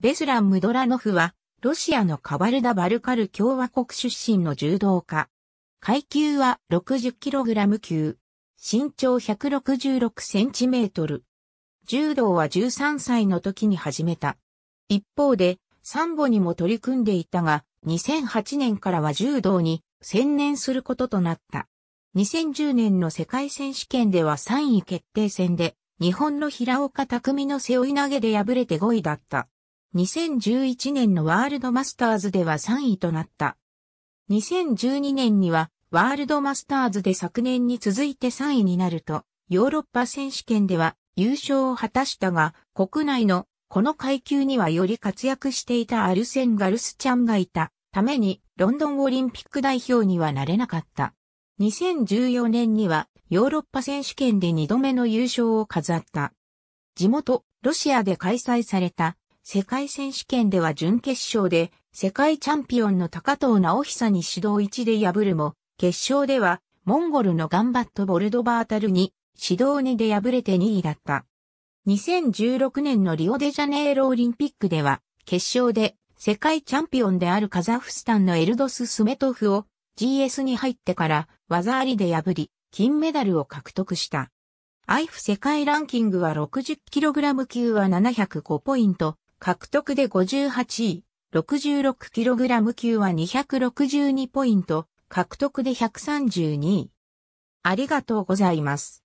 ベスラン・ムドラノフは、ロシアのカバルダ・バルカル共和国出身の柔道家。階級は 60kg 級。身長 166cm。柔道は13歳の時に始めた。一方で、サンボにも取り組んでいたが、2008年からは柔道に専念することとなった。2010年の世界選手権では3位決定戦で、日本の平岡匠の背負い投げで敗れて5位だった。2011年のワールドマスターズでは3位となった。2012年にはワールドマスターズで昨年に続いて3位になると、ヨーロッパ選手権では優勝を果たしたが、国内のこの階級にはより活躍していたアルセン・ガルスちゃんがいたためにロンドンオリンピック代表にはなれなかった。2014年にはヨーロッパ選手権で2度目の優勝を飾った。地元ロシアで開催された世界選手権では準決勝で世界チャンピオンの高藤直久に指導1で破るも、決勝ではモンゴルのガンバットボルドバータルに指導2で敗れて2位だった。2016年のリオデジャネイロオリンピックでは、決勝で世界チャンピオンであるカザフスタンのエルドス・スメトフを GS に入ってから技ありで破り、金メダルを獲得した。イフ世界ランキングは 60kg 級は705ポイント、獲得で58位、66kg 級は262ポイント、獲得で132位。ありがとうございます。